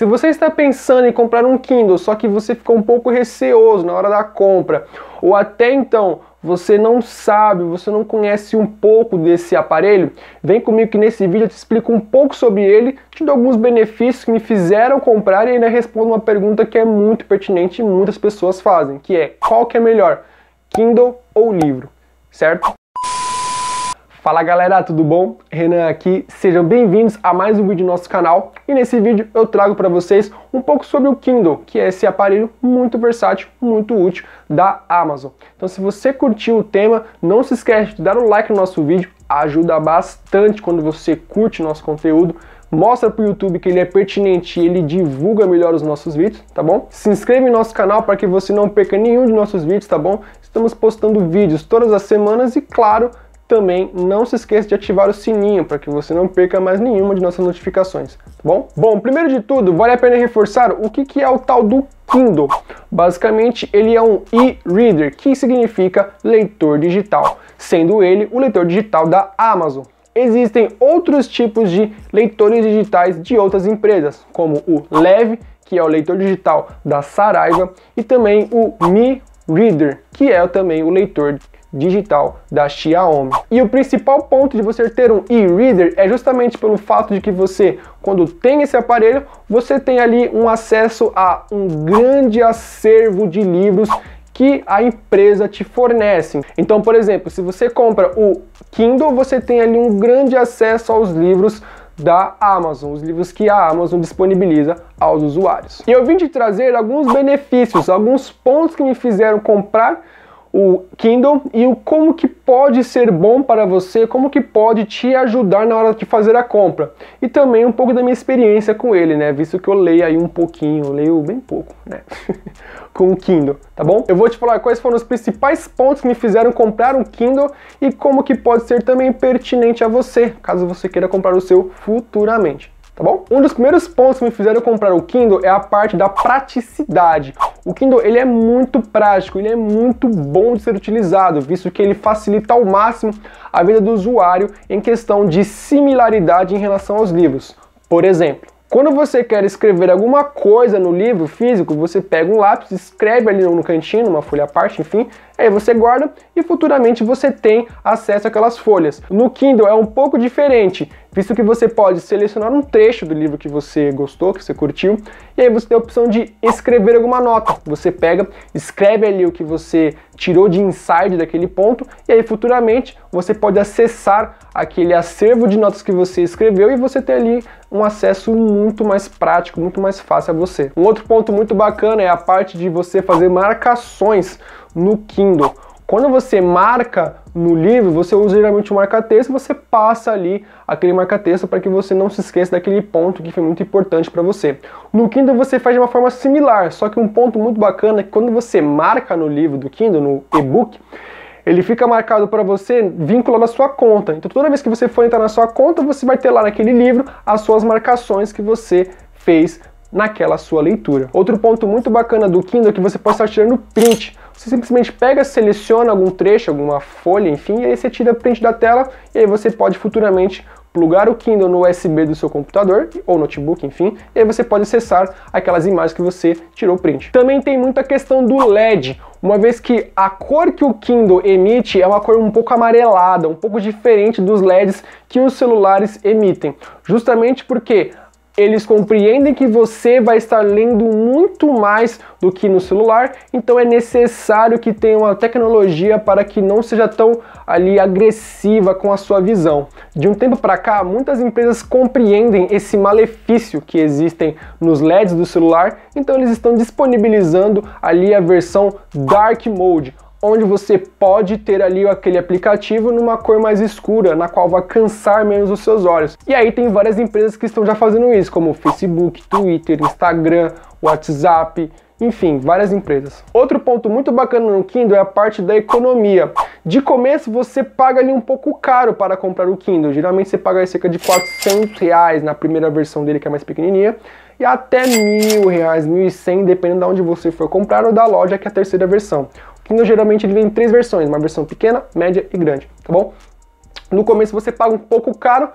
Se você está pensando em comprar um Kindle, só que você ficou um pouco receoso na hora da compra, ou até então você não sabe, você não conhece um pouco desse aparelho, vem comigo que nesse vídeo eu te explico um pouco sobre ele, te dou alguns benefícios que me fizeram comprar e ainda respondo uma pergunta que é muito pertinente e muitas pessoas fazem, que é qual que é melhor, Kindle ou livro, certo? Fala galera, tudo bom? Renan aqui, sejam bem-vindos a mais um vídeo do nosso canal e nesse vídeo eu trago para vocês um pouco sobre o Kindle, que é esse aparelho muito versátil, muito útil da Amazon. Então se você curtiu o tema, não se esquece de dar um like no nosso vídeo, ajuda bastante quando você curte nosso conteúdo, mostra para o YouTube que ele é pertinente e ele divulga melhor os nossos vídeos, tá bom? Se inscreve no nosso canal para que você não perca nenhum de nossos vídeos, tá bom? Estamos postando vídeos todas as semanas e, claro, também não se esqueça de ativar o sininho para que você não perca mais nenhuma de nossas notificações, tá bom? Bom, primeiro de tudo, vale a pena reforçar o que, que é o tal do Kindle. Basicamente, ele é um e-reader, que significa leitor digital, sendo ele o leitor digital da Amazon. Existem outros tipos de leitores digitais de outras empresas, como o Lev, que é o leitor digital da Saraiva, e também o Mi Reader, que é também o leitor digital da Xiaomi. E o principal ponto de você ter um e-reader é justamente pelo fato de que você, quando tem esse aparelho, você tem ali um acesso a um grande acervo de livros que a empresa te fornece. Então, por exemplo, se você compra o Kindle, você tem ali um grande acesso aos livros da Amazon, os livros que a Amazon disponibiliza aos usuários. E eu vim te trazer alguns benefícios, alguns pontos que me fizeram comprar o Kindle e o como que pode ser bom para você, como que pode te ajudar na hora de fazer a compra. E também um pouco da minha experiência com ele, né? Visto que eu leio aí um pouquinho, leio bem pouco, né? com o Kindle, tá bom? Eu vou te falar quais foram os principais pontos que me fizeram comprar um Kindle e como que pode ser também pertinente a você, caso você queira comprar o seu futuramente tá bom? Um dos primeiros pontos que me fizeram comprar o Kindle é a parte da praticidade. O Kindle ele é muito prático, ele é muito bom de ser utilizado, visto que ele facilita ao máximo a vida do usuário em questão de similaridade em relação aos livros. Por exemplo, quando você quer escrever alguma coisa no livro físico, você pega um lápis, escreve ali no cantinho, numa folha à parte, enfim, Aí você guarda e futuramente você tem acesso àquelas folhas. No Kindle é um pouco diferente, visto que você pode selecionar um trecho do livro que você gostou, que você curtiu, e aí você tem a opção de escrever alguma nota. Você pega, escreve ali o que você tirou de inside daquele ponto, e aí futuramente você pode acessar aquele acervo de notas que você escreveu e você ter ali um acesso muito mais prático, muito mais fácil a você. Um outro ponto muito bacana é a parte de você fazer marcações no Kindle. Quando você marca no livro, você usa geralmente o um marca-texto, você passa ali aquele marca-texto para que você não se esqueça daquele ponto que foi muito importante para você. No Kindle você faz de uma forma similar, só que um ponto muito bacana é que quando você marca no livro do Kindle, no e-book, ele fica marcado para você vinculado à sua conta. Então toda vez que você for entrar na sua conta, você vai ter lá naquele livro as suas marcações que você fez naquela sua leitura. Outro ponto muito bacana do Kindle é que você pode estar tirando print você simplesmente pega, seleciona algum trecho, alguma folha, enfim, e aí você tira print da tela e aí você pode futuramente plugar o Kindle no USB do seu computador ou notebook, enfim, e aí você pode acessar aquelas imagens que você tirou print. Também tem muita questão do LED, uma vez que a cor que o Kindle emite é uma cor um pouco amarelada, um pouco diferente dos LEDs que os celulares emitem, justamente porque eles compreendem que você vai estar lendo muito mais do que no celular, então é necessário que tenha uma tecnologia para que não seja tão ali agressiva com a sua visão. De um tempo para cá, muitas empresas compreendem esse malefício que existem nos LEDs do celular, então eles estão disponibilizando ali a versão Dark Mode, onde você pode ter ali aquele aplicativo numa cor mais escura, na qual vai cansar menos os seus olhos. E aí tem várias empresas que estão já fazendo isso, como Facebook, Twitter, Instagram, WhatsApp, enfim, várias empresas. Outro ponto muito bacana no Kindle é a parte da economia. De começo você paga ali um pouco caro para comprar o Kindle, geralmente você paga cerca de 400 reais na primeira versão dele que é mais pequenininha, e até mil reais, mil e cem, dependendo de onde você for comprar ou da loja que é a terceira versão geralmente ele vem em três versões, uma versão pequena, média e grande, tá bom? No começo você paga um pouco caro,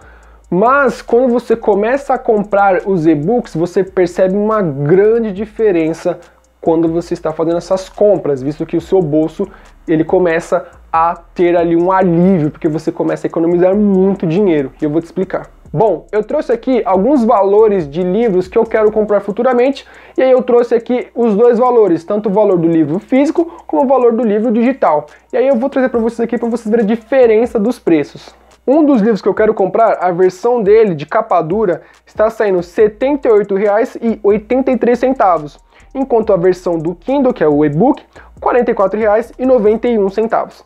mas quando você começa a comprar os e-books, você percebe uma grande diferença quando você está fazendo essas compras, visto que o seu bolso ele começa a ter ali um alívio, porque você começa a economizar muito dinheiro, e eu vou te explicar. Bom, eu trouxe aqui alguns valores de livros que eu quero comprar futuramente, e aí eu trouxe aqui os dois valores, tanto o valor do livro físico como o valor do livro digital. E aí eu vou trazer para vocês aqui para vocês verem a diferença dos preços. Um dos livros que eu quero comprar, a versão dele de capa dura, está saindo R$ 78,83, enquanto a versão do Kindle, que é o e-book, R$ 44,91.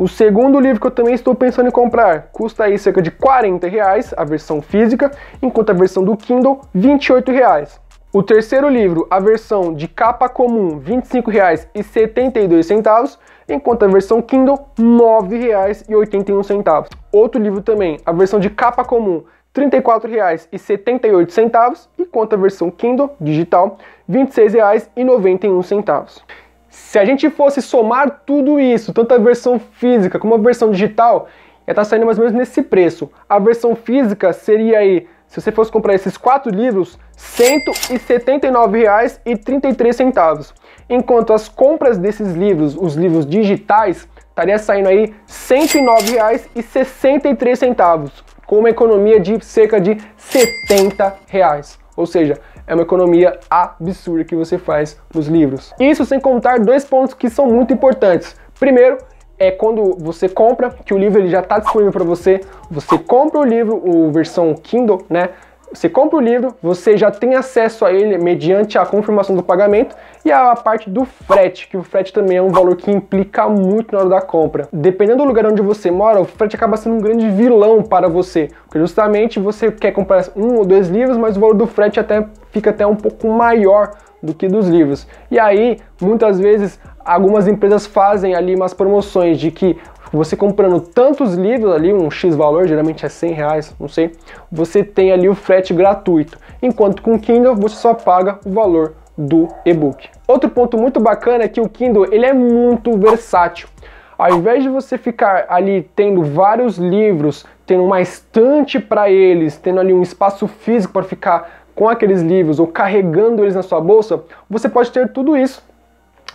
O segundo livro que eu também estou pensando em comprar custa aí cerca de 40 reais, a versão física, enquanto a versão do Kindle, 28 reais. O terceiro livro, a versão de capa comum, R$ 25,72, enquanto a versão Kindle, R$ 9,81. Outro livro também, a versão de capa comum, R$ 34,78, enquanto a versão Kindle digital, R$ 26,91. Se a gente fosse somar tudo isso, tanto a versão física como a versão digital, ia estar tá saindo mais ou menos nesse preço. A versão física seria aí, se você fosse comprar esses quatro livros, R$ 179,33. Enquanto as compras desses livros, os livros digitais, estaria saindo aí R$ 109,63, com uma economia de cerca de R$ 70. Reais. Ou seja, é uma economia absurda que você faz nos livros. Isso sem contar dois pontos que são muito importantes. Primeiro, é quando você compra, que o livro ele já está disponível para você, você compra o livro, o versão Kindle, né? Você compra o livro, você já tem acesso a ele mediante a confirmação do pagamento e a parte do frete, que o frete também é um valor que implica muito na hora da compra. Dependendo do lugar onde você mora, o frete acaba sendo um grande vilão para você, porque justamente você quer comprar um ou dois livros, mas o valor do frete até fica até um pouco maior do que dos livros. E aí, muitas vezes, algumas empresas fazem ali umas promoções de que você comprando tantos livros ali, um X valor, geralmente é 100 reais, não sei, você tem ali o frete gratuito, enquanto com o Kindle você só paga o valor do e-book. Outro ponto muito bacana é que o Kindle ele é muito versátil. Ao invés de você ficar ali tendo vários livros, tendo uma estante para eles, tendo ali um espaço físico para ficar com aqueles livros ou carregando eles na sua bolsa, você pode ter tudo isso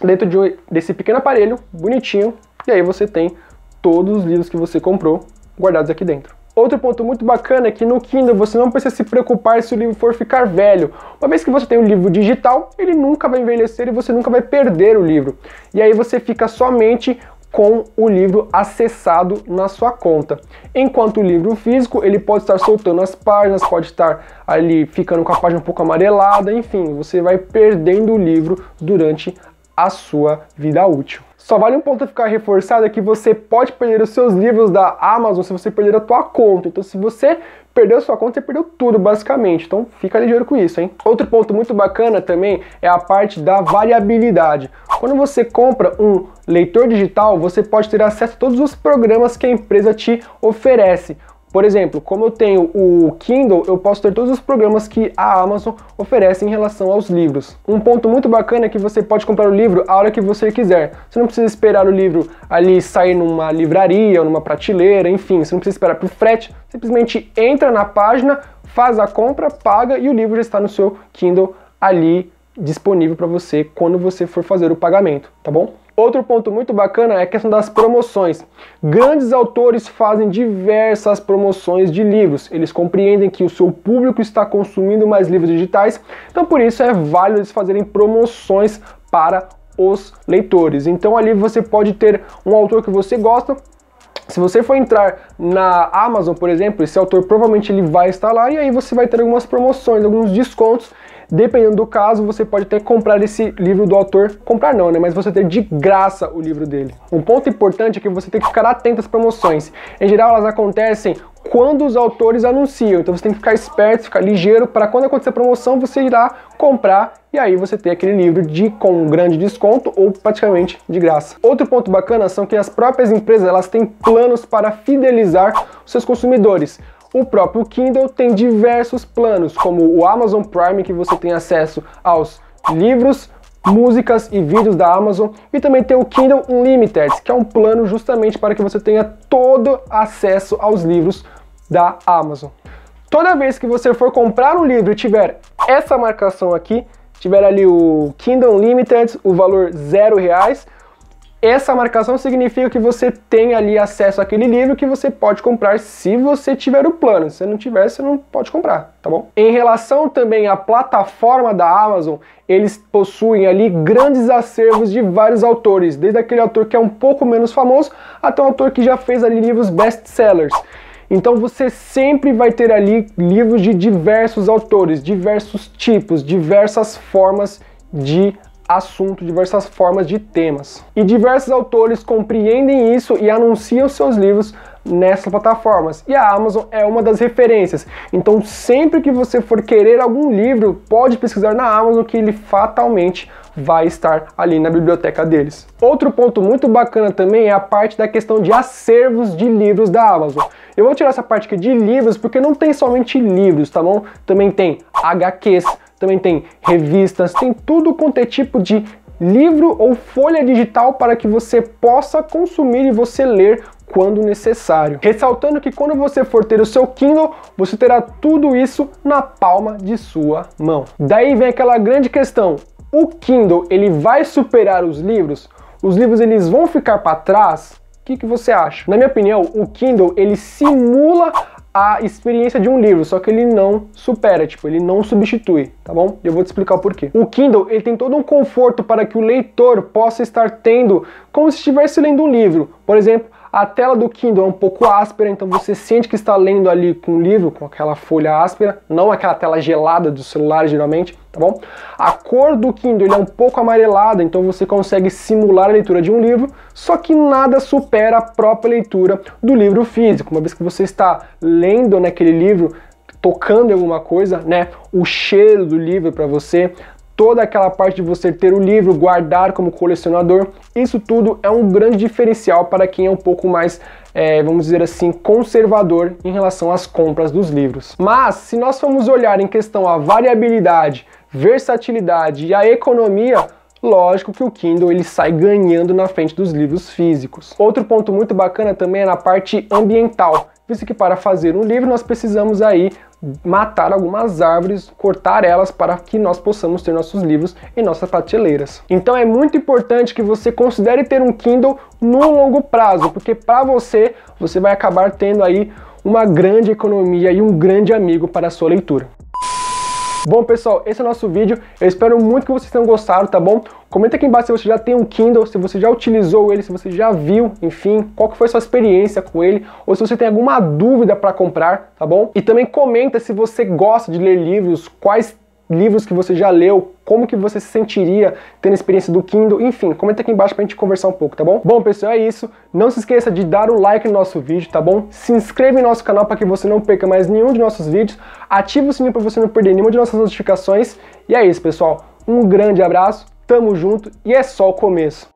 dentro de desse pequeno aparelho bonitinho e aí você tem todos os livros que você comprou guardados aqui dentro. Outro ponto muito bacana é que no Kindle você não precisa se preocupar se o livro for ficar velho. Uma vez que você tem um livro digital, ele nunca vai envelhecer e você nunca vai perder o livro. E aí você fica somente com o livro acessado na sua conta. Enquanto o livro físico, ele pode estar soltando as páginas, pode estar ali ficando com a página um pouco amarelada, enfim, você vai perdendo o livro durante a sua vida útil. Só vale um ponto ficar reforçado é que você pode perder os seus livros da Amazon se você perder a tua conta. Então se você perdeu sua conta, você perdeu tudo basicamente. Então fica ligeiro com isso, hein? Outro ponto muito bacana também é a parte da variabilidade. Quando você compra um leitor digital, você pode ter acesso a todos os programas que a empresa te oferece. Por exemplo, como eu tenho o Kindle, eu posso ter todos os programas que a Amazon oferece em relação aos livros. Um ponto muito bacana é que você pode comprar o livro a hora que você quiser. Você não precisa esperar o livro ali sair numa livraria ou numa prateleira, enfim, você não precisa esperar para o frete, simplesmente entra na página, faz a compra, paga e o livro já está no seu Kindle ali disponível para você quando você for fazer o pagamento, tá bom? Outro ponto muito bacana é a questão das promoções. Grandes autores fazem diversas promoções de livros. Eles compreendem que o seu público está consumindo mais livros digitais, então por isso é válido eles fazerem promoções para os leitores. Então ali você pode ter um autor que você gosta, se você for entrar na Amazon, por exemplo, esse autor provavelmente ele vai estar lá e aí você vai ter algumas promoções, alguns descontos Dependendo do caso, você pode até comprar esse livro do autor, comprar não, né? Mas você ter de graça o livro dele. Um ponto importante é que você tem que ficar atento às promoções. Em geral, elas acontecem quando os autores anunciam. Então você tem que ficar esperto, ficar ligeiro para quando acontecer a promoção você irá comprar e aí você tem aquele livro de com um grande desconto ou praticamente de graça. Outro ponto bacana são que as próprias empresas elas têm planos para fidelizar os seus consumidores. O próprio Kindle tem diversos planos, como o Amazon Prime, que você tem acesso aos livros, músicas e vídeos da Amazon e também tem o Kindle Unlimited, que é um plano justamente para que você tenha todo acesso aos livros da Amazon. Toda vez que você for comprar um livro e tiver essa marcação aqui, tiver ali o Kindle Unlimited, o valor zero reais, essa marcação significa que você tem ali acesso àquele livro que você pode comprar se você tiver o plano. Se não tiver, você não pode comprar, tá bom? Em relação também à plataforma da Amazon, eles possuem ali grandes acervos de vários autores, desde aquele autor que é um pouco menos famoso até um autor que já fez ali livros best-sellers. Então você sempre vai ter ali livros de diversos autores, diversos tipos, diversas formas de assunto, diversas formas de temas. E diversos autores compreendem isso e anunciam seus livros nessas plataformas. E a Amazon é uma das referências. Então, sempre que você for querer algum livro, pode pesquisar na Amazon que ele fatalmente vai estar ali na biblioteca deles. Outro ponto muito bacana também é a parte da questão de acervos de livros da Amazon. Eu vou tirar essa parte aqui de livros porque não tem somente livros, tá bom? Também tem HQs, também tem revistas, tem tudo quanto é tipo de livro ou folha digital para que você possa consumir e você ler quando necessário. Ressaltando que quando você for ter o seu Kindle, você terá tudo isso na palma de sua mão. Daí vem aquela grande questão: o Kindle ele vai superar os livros? Os livros eles vão ficar para trás? O que, que você acha? Na minha opinião, o Kindle ele simula a experiência de um livro, só que ele não supera, tipo, ele não substitui, tá bom? Eu vou te explicar o porquê. O Kindle, ele tem todo um conforto para que o leitor possa estar tendo como se estivesse lendo um livro. Por exemplo, a tela do Kindle é um pouco áspera, então você sente que está lendo ali com o livro, com aquela folha áspera, não aquela tela gelada do celular geralmente, tá bom? A cor do Kindle é um pouco amarelada, então você consegue simular a leitura de um livro, só que nada supera a própria leitura do livro físico, uma vez que você está lendo naquele livro tocando em alguma coisa, né? O cheiro do livro para você, toda aquela parte de você ter o livro, guardar como colecionador, isso tudo é um grande diferencial para quem é um pouco mais é, vamos dizer assim, conservador em relação às compras dos livros. Mas se nós formos olhar em questão a variabilidade, versatilidade e a economia, lógico que o Kindle ele sai ganhando na frente dos livros físicos. Outro ponto muito bacana também é na parte ambiental, visto que para fazer um livro nós precisamos aí matar algumas árvores, cortar elas para que nós possamos ter nossos livros em nossas prateleiras. Então é muito importante que você considere ter um Kindle no longo prazo, porque para você, você vai acabar tendo aí uma grande economia e um grande amigo para a sua leitura. Bom, pessoal, esse é o nosso vídeo. Eu espero muito que vocês tenham gostado, tá bom? Comenta aqui embaixo se você já tem um Kindle, se você já utilizou ele, se você já viu, enfim, qual que foi sua experiência com ele, ou se você tem alguma dúvida para comprar, tá bom? E também comenta se você gosta de ler livros, quais livros que você já leu, como que você se sentiria tendo a experiência do Kindle, enfim, comenta aqui embaixo pra gente conversar um pouco, tá bom? Bom, pessoal, é isso. Não se esqueça de dar o like no nosso vídeo, tá bom? Se inscreva em nosso canal para que você não perca mais nenhum de nossos vídeos, ative o sininho para você não perder nenhuma de nossas notificações. E é isso, pessoal. Um grande abraço, tamo junto e é só o começo.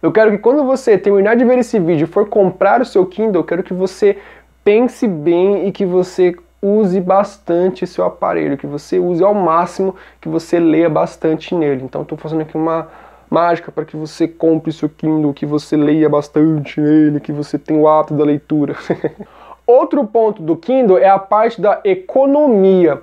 Eu quero que quando você terminar de ver esse vídeo e for comprar o seu Kindle, eu quero que você pense bem e que você use bastante seu aparelho, que você use ao máximo, que você leia bastante nele. Então estou fazendo aqui uma mágica para que você compre seu Kindle, que você leia bastante nele, que você tenha o hábito da leitura. Outro ponto do Kindle é a parte da economia.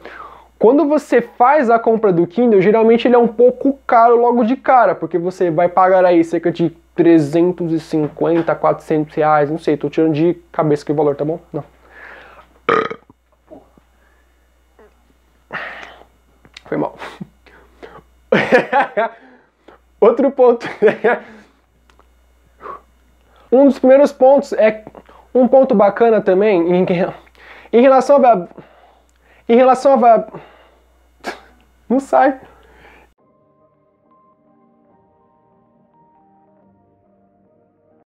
Quando você faz a compra do Kindle, geralmente ele é um pouco caro logo de cara, porque você vai pagar aí cerca de 350, 400 reais, não sei, tô tirando de cabeça que valor, tá bom? Não, Outro ponto. um dos primeiros pontos é um ponto bacana também em, em relação a em relação a não sai.